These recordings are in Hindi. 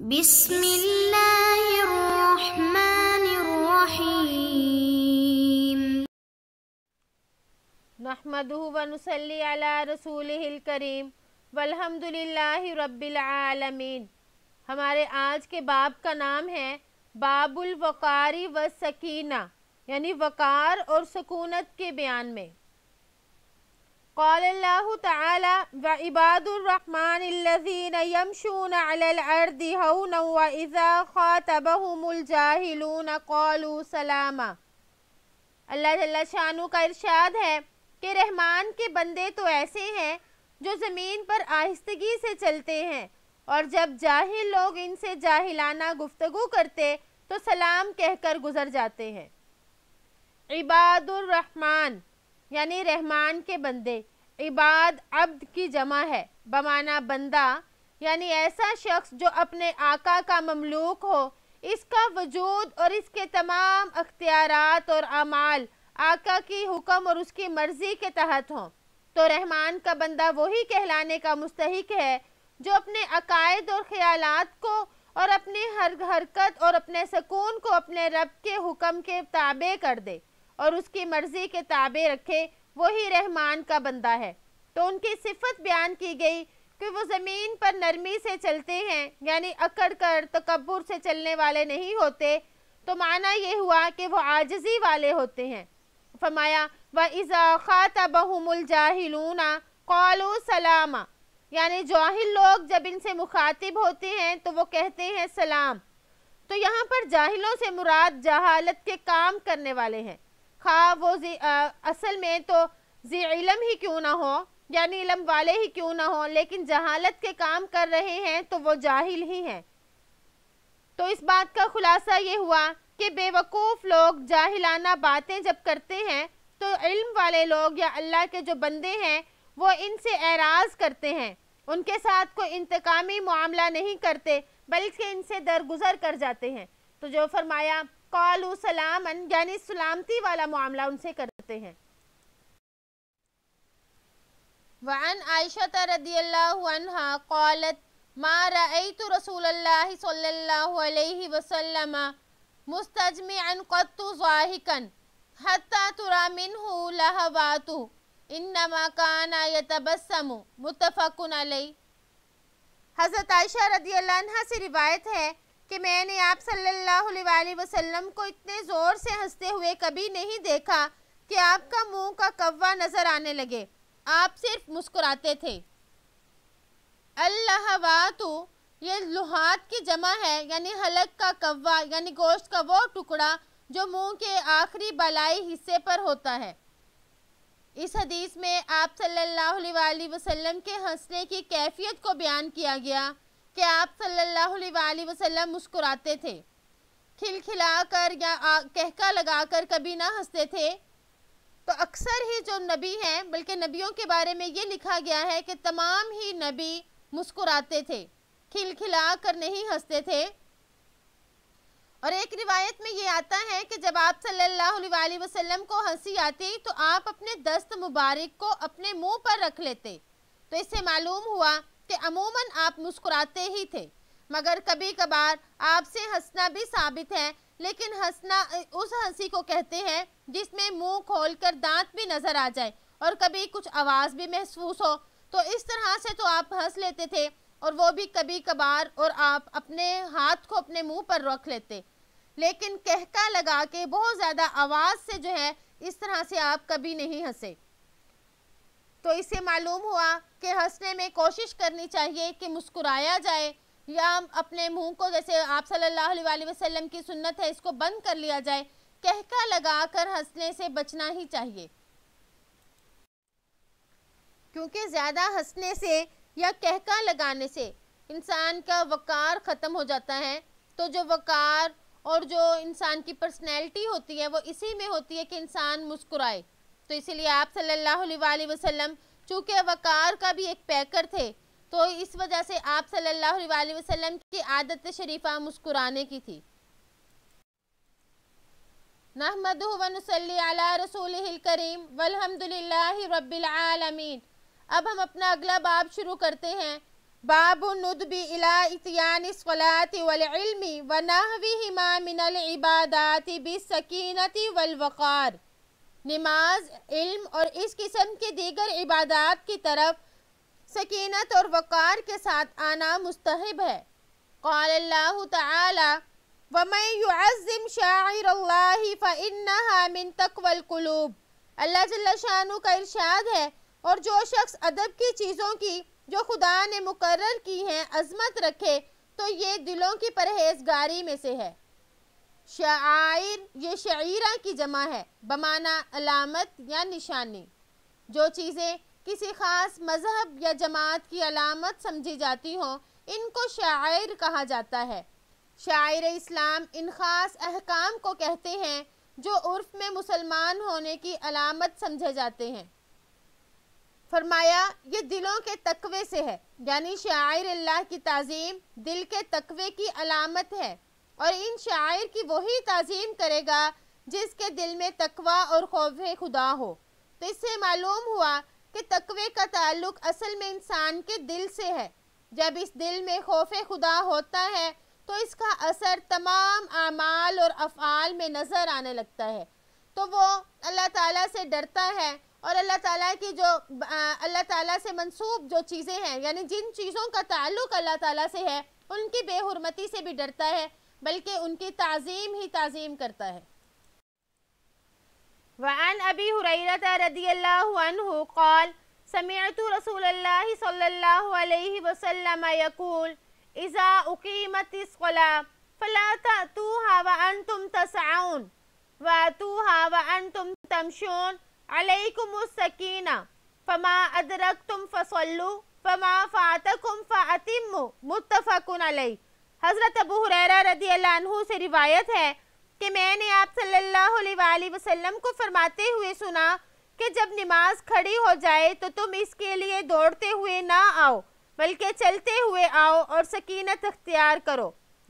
नहमदली अला रसूल करीम वलहमदिल्ला हमारे आज के बाब का नाम है बाबुल वकारी व सकीना यानी वकार और सकूनत के बयान में قال الله تعالى وعباد الرحمن الذين يمشون على الارض هونا واذا خاطبهم الجاهلون قالوا سلاما अल्लाह जल्ला शानू का इरशाद है कि रहमान के बंदे तो ऐसे हैं जो ज़मीन पर आहिस्तगी से चलते हैं और जब जाहिल लोग इनसे जाहिलाना गुफ्तगु करते तो सलाम कहकर गुजर जाते हैं इबादुर्रहमान यानी रहमान के बंदे इबाद अब्द की जमा है बमाना बंदा यानी ऐसा शख्स जो अपने आका का ममलूक हो इसका वजूद और इसके तमाम अख्तियारत और अमाल आका की हुक्म और उसकी मर्ज़ी के तहत हों तो रहमान का बंदा वही कहलाने का मुस्तक है जो अपने अकायद और ख्याल को और अपनी हर हरकत और अपने सकून को अपने रब के हुक्म के ताबे कर दे और उसकी मर्जी के ताबे रखे वही रहमान का बंदा है तो उनकी सिफत बयान की गई कि वो ज़मीन पर नरमी से चलते हैं यानी अकड़ कर तकबर से चलने वाले नहीं होते तो माना ये हुआ कि वो आजजी वाले होते हैं फरमाया व इज़ा ख़ाता बहुमुलजाहिलूना कौलो सलामा यानी जाहिल लोग जब इनसे मुखातिब होते हैं तो वो कहते हैं सलाम तो यहाँ पर जाहिलों से मुराद जहालत के काम करने वाले हैं खा वो आ, असल में तो जी इलम ही क्यों ना हो यानी इलम वाले ही क्यों ना हो लेकिन जहालत के काम कर रहे हैं तो वो जाहिल ही हैं तो इस बात का खुलासा ये हुआ कि बेवकूफ़ लोग जाहिलाना बातें जब करते हैं तो इल्म वाले लोग या अल्लाह के जो बंदे हैं वो इनसे एराज करते हैं उनके साथ कोई इंतकामी मामला नहीं करते बल्कि इनसे दरगुजर कर जाते हैं तो जो फरमाया कौलू सलामन यानी सलामती वाला मामला उनसे करते हैं وعن عائشة رضي الله عنها قالت ما رأيت رسول الله صلى الله عليه وسلم مستجمعا قط कत्तु حتى ترى منه لهوات लहवातु كان يتبسم متفق عليه حضرت عائشة رضي الله عنها سے روایت ہے कि मैंने आप सल्लल्लाहु अलैहि वसल्लम को इतने ज़ोर से हंसते हुए कभी नहीं देखा कि आपका मुंह का कव्वा नज़र आने लगे आप सिर्फ मुस्कुराते थे अल्लाह वातु ये लुहात की जमा है यानी हलक का कव्वा यानी गोश्त का वो टुकड़ा जो मुंह के आखिरी बलाई हिस्से पर होता है इस हदीस में आप सल्लल्लाहु अलैहि वसल्लम के हंसने की कैफियत को बयान किया गया कि आप सल्लल्लाहु अलैहि वसल्लम मुस्कुराते थे खिलखिला कर या कहका लगा कर कभी ना हंसते थे तो अक्सर ही जो नबी हैं बल्कि नबियों के बारे में ये लिखा गया है कि तमाम ही नबी मुस्कुराते थे खिलखिला कर नहीं हंसते थे और एक रिवायत में ये आता है कि जब आप सल्लल्लाहु अलैहि वसल्लम को हंसी आती तो आप अपने दस्त मुबारक को अपने मुंह पर रख लेते तो इससे मालूम हुआ कि अमूमन आप मुस्कुराते ही थे मगर कभी कभार आपसे हंसना भी साबित है लेकिन हंसना उस हंसी को कहते हैं जिसमें मुंह खोलकर दांत भी नज़र आ जाए और कभी कुछ आवाज़ भी महसूस हो तो इस तरह से तो आप हंस लेते थे और वो भी कभी कभार और आप अपने हाथ को अपने मुंह पर रख लेते लेकिन कहका लगा के बहुत ज़्यादा आवाज़ से जो है इस तरह से आप कभी नहीं हंसे तो इसे मालूम हुआ कि हंसने में कोशिश करनी चाहिए कि मुस्कुराया जाए या अपने मुंह को जैसे आप सल्लल्लाहु अलैहि वसल्लम की सुन्नत है इसको बंद कर लिया जाए कहका लगाकर हंसने से बचना ही चाहिए क्योंकि ज़्यादा हंसने से या कहका लगाने से इंसान का वक़ार ख़त्म हो जाता है तो जो वक़ार और जो इंसान की पर्सनैलिटी होती है वो इसी में होती है कि इंसान मुस्कुराए तो इसीलिए आप सल्लल्लाहु अलैहि वसल्लम चूँकि वकार का भी एक पैकर थे तो इस वजह से आप सल्लल्लाहु अलैहि वसल्लम की आदत शरीफा मुस्कुराने की थी नहमद वनसल्ला रसूल करीम वलहमदिल्ला रबालमीन अब हम अपना अगला बाब शुरू करते हैं बाब नुदबी इला इतियान सलात वलमी वनाहवी हिमा मिनल इबादात बिसकीनती वलवक़ार नमाज इल्म और इस किस्म के दीगर इबादत की तरफ सकीनत और वक़ार के साथ आना मुस्तहब है कल्ला ताली वमयज़म शाह मिन तकवल का इरशाद है और जो शख्स अदब की चीज़ों की जो खुदा ने मुकर्र की हैं अजमत रखे तो ये दिलों की परहेजगारी में से है शायर ये शायरा की जमा है बमाना अलामत या निशानी जो चीज़ें किसी ख़ास मज़हब या जमात की अलामत समझी जाती हों इनको शायर कहा जाता है शायर इस्लाम इन ख़ास अहकाम को कहते हैं जो उर्फ में मुसलमान होने की अलामत समझे जाते हैं फरमाया ये दिलों के तकवे से है यानी शायर अल्लाह की तज़ीम दिल के तकवे की अलामत है और इन शायर की वही तज़ीम करेगा जिसके दिल में तकवा और खौफ खुदा हो तो इससे मालूम हुआ कि तकवे का ताल्लुक असल में इंसान के दिल से है जब इस दिल में खौफ खुदा होता है तो इसका असर तमाम आमाल और अफ़ाल में नज़र आने लगता है तो वो अल्लाह ताला से डरता है और अल्लाह ताला की जो अल्लाह ताला से मंसूब जो चीज़ें हैं यानी जिन चीज़ों का ताल्लुक अल्लाह ताला से है उनकी बेहरमती से भी डरता है बल्कि उनकी तज़ीम ही तज़ीम करता है वन अबी हुरैरत रदी अल्लाह कौल समेत रसूल सल्लल्लाहु वसल्लम यकूल इज़ा उकीमत इसला फ़ला तूहा वन तुम तसाउन व तूहा वन तुम तमशून अलैकुमसकीना फ़मा अदरक तुम फसलू फ़मा फ़ातकुम फ़ातिम मुतफ़कुन अलैह हज़रत अबू हुरैरा रदी अल्लाह से रिवायत है कि मैंने आप सल्लल्लाहु अलैहि वसल्लम को फरमाते हुए सुना कि जब नमाज खड़ी हो जाए तो तुम इसके लिए दौड़ते हुए ना आओ बल्कि चलते हुए आओ और सकीनत अख्तियार करो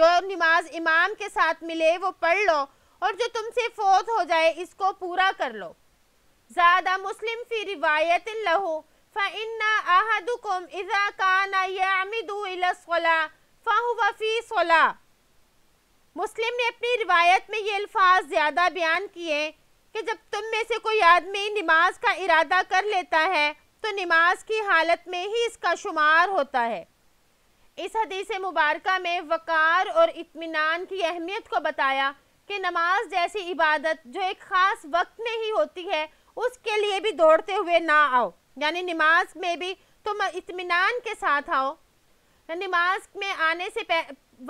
जो नमाज इमाम के साथ मिले वो पढ़ लो और जो तुमसे फौत हो जाए इसको पूरा कर लो ज़्यादा मुस्लिम फी रिवायत लहू फ़न्ना आहदुकुम इज़ा काना यामिदु इला फ़ाहुवाफ़ी सोलह मुस्लिम ने अपनी रिवायत में ये अल्फाज ज़्यादा बयान किए कि जब तुम में से कोई आदमी नमाज का इरादा कर लेता है तो नमाज की हालत में ही इसका शुमार होता है इस हदीस मुबारक में वक़ार और इतमान की अहमियत को बताया कि नमाज जैसी इबादत जो एक ख़ास वक्त में ही होती है उसके लिए भी दौड़ते हुए ना आओ यानी नमाज में भी तुम इतमान के साथ आओ नमाज में आने से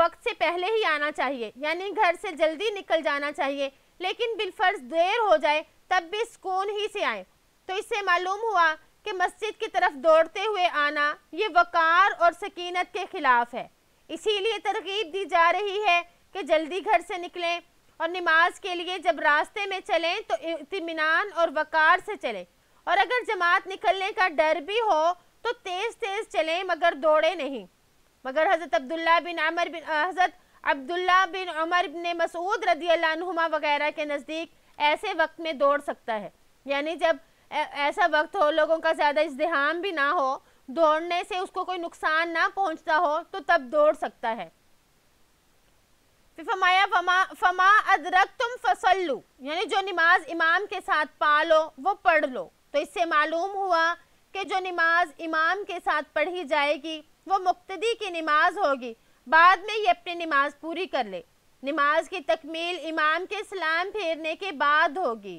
वक्त से पहले ही आना चाहिए यानी घर से जल्दी निकल जाना चाहिए लेकिन बिलफर्ज देर हो जाए तब भी सुकून ही से आए तो इससे मालूम हुआ कि मस्जिद की तरफ दौड़ते हुए आना ये वक़ार और सकीनत के ख़िलाफ़ है इसीलिए तरगीब दी जा रही है कि जल्दी घर से निकलें और नमाज के लिए जब रास्ते में चलें तो इतमान और वक़ार से चलें और अगर जमात निकलने का डर भी हो तो तेज़ तेज़ चलें मगर दौड़े नहीं मगर हज़रत अब्दुल्ला बिन अमर बिन हज़रत अब्दुल्ला बिन उमर बिन मसूद रदी वगैरह के नज़दीक ऐसे वक्त में दौड़ सकता है यानी जब ऐसा वक्त हो लोगों का ज़्यादा इजहाम भी ना हो दौड़ने से उसको कोई नुकसान ना पहुंचता हो तो तब दौड़ सकता है फिर फमाया फमा फमा अदरक तुम लो यानी जो नमाज इमाम के साथ पा लो वो पढ़ लो तो इससे मालूम हुआ कि जो नमाज इमाम के साथ पढ़ी जाएगी वो मुक्तदी की नमाज होगी बाद में ये अपनी नमाज पूरी कर ले नमाज की तकमील इमाम के सलाम फेरने के बाद होगी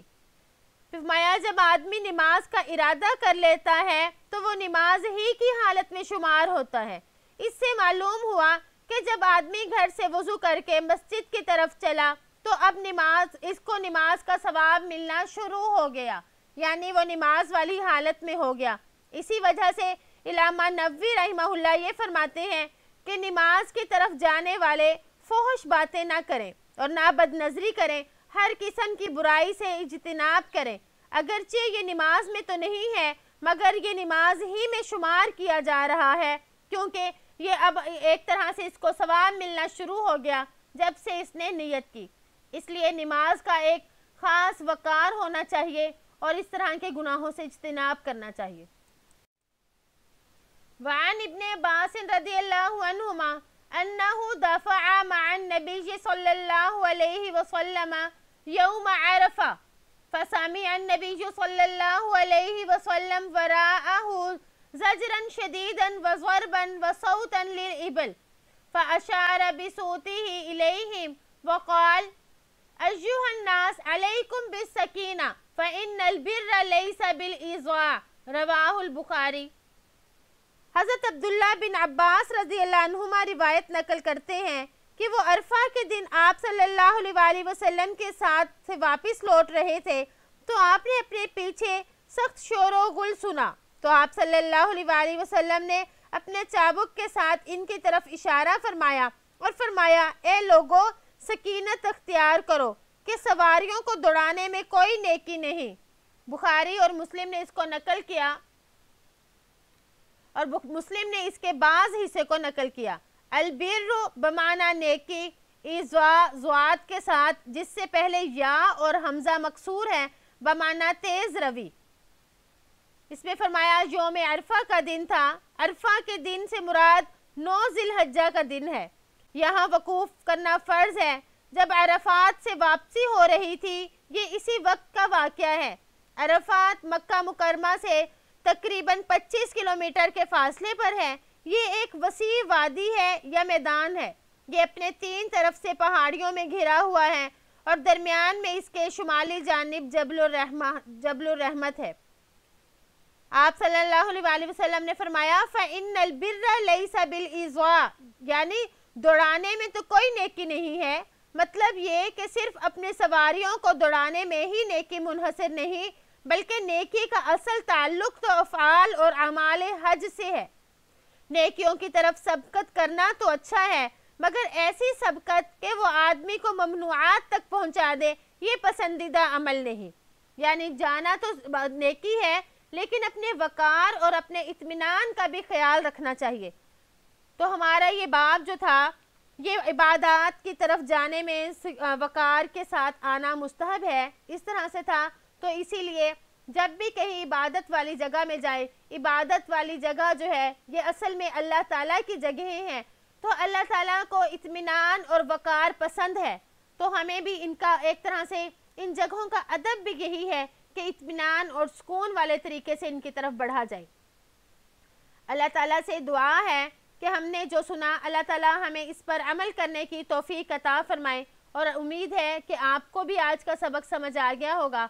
फरमाया जब आदमी नमाज का इरादा कर लेता है तो वो नमाज ही की हालत में शुमार होता है इससे मालूम हुआ कि जब आदमी घर से वज़ू करके मस्जिद की तरफ चला तो अब नमाज इसको नमाज का सवाब मिलना शुरू हो गया यानी वो नमाज वाली हालत में हो गया इसी वजह से इलामा नबी रही ये फरमाते हैं कि नमाज की तरफ जाने वाले फोहश बातें ना करें और ना बदनजरी करें हर किस्म की बुराई से इजतनाब करें अगरचे ये नमाज में तो नहीं है मगर ये नमाज ही में शुमार किया जा रहा है क्योंकि ये अब एक तरह से इसको सवाब मिलना शुरू हो गया जब से इसने नियत की इसलिए नमाज का एक ख़ास वक़ार होना चाहिए और इस तरह के गुनाहों से इजतनाब करना चाहिए وعن ابن عباس رضي الله عنهما أنه دفع مع النبي صلى الله عليه وسلم يوم عرفة فسمع النبي صلى الله عليه وسلم وراءه زجرا شديدا وضربا وصوتا للإبل فأشار بصوته إليهم وقال أيها الناس عليكم بالسكينة فإن البر ليس بالإيذاء رواه البخاري हज़रत अब्दुल्ला बिन अब्बास रजी अल्लाहुमा रिवायत नकल करते हैं कि वो अरफा के दिन आप सल्लल्लाहु अलैहि वसल्लम के साथ से वापस लौट रहे थे तो आपने अपने पीछे सख्त शोर गुल सुना तो आप सल्लल्लाहु अलैहि वसल्लम ने अपने चाबुक के साथ इनकी तरफ इशारा फरमाया और फरमाया ए लोगो सकीनत अख्तियार करो कि सवारियों को दौड़ाने में कोई नेकी नहीं बुखारी और मुस्लिम ने इसको नकल किया और मुस्लिम ने इसके बाद हिस्से को नकल किया अलबिर बमाना नेकी जुआत के साथ जिससे पहले या और हमजा मकसूर है बमाना तेज रवि इसमें फरमाया योम अरफा का दिन था अरफा के दिन से मुराद नौ जिलहजा का दिन है यहाँ वकूफ़ करना फ़र्ज़ है जब अरफात से वापसी हो रही थी ये इसी वक्त का वाक़ है अरफात मक्का मुकरमा से तकरीबन 25 किलोमीटर के फासले पर है ये एक वसी वादी है या मैदान है ये अपने तीन तरफ से पहाड़ियों में घिरा हुआ है और दरमियान में इसके शुमाली जानब जबल रहमत है आप सल्लल्लाहु अलैहि वसल्लम ने फरमाया फिर बिल यानी दौड़ाने में तो कोई नेकी नहीं है मतलब ये कि सिर्फ अपने सवारियों को दौड़ाने में ही नेकी मुनहसर नहीं बल्कि नेकी का असल ताल्लुक तो अफ़ाल और अमाल हज से है नेकियों की तरफ सबकत करना तो अच्छा है मगर ऐसी सबकत के वो आदमी को ममनुआत तक पहुंचा दे ये पसंदीदा अमल नहीं यानी जाना तो नेकी है लेकिन अपने वक़ार और अपने इत्मीनान का भी ख्याल रखना चाहिए तो हमारा ये बाब जो था ये इबादत की तरफ जाने में वक़ार के साथ आना मुस्तहब है इस तरह से था तो इसीलिए जब भी कहीं इबादत वाली जगह में जाए इबादत वाली जगह जो है ये असल में अल्लाह ताला की जगह हैं तो अल्लाह ताला को इत्मीनान और वक़ार पसंद है तो हमें भी इनका एक तरह से इन जगहों का अदब भी यही है कि इत्मीनान और सुकून वाले तरीके से इनकी तरफ बढ़ा जाए अल्लाह ताला से दुआ है कि हमने जो सुना अल्लाह ताला हमें इस पर अमल करने की तोफ़ी कता फरमाए और उम्मीद है कि आपको भी आज का सबक समझ आ गया होगा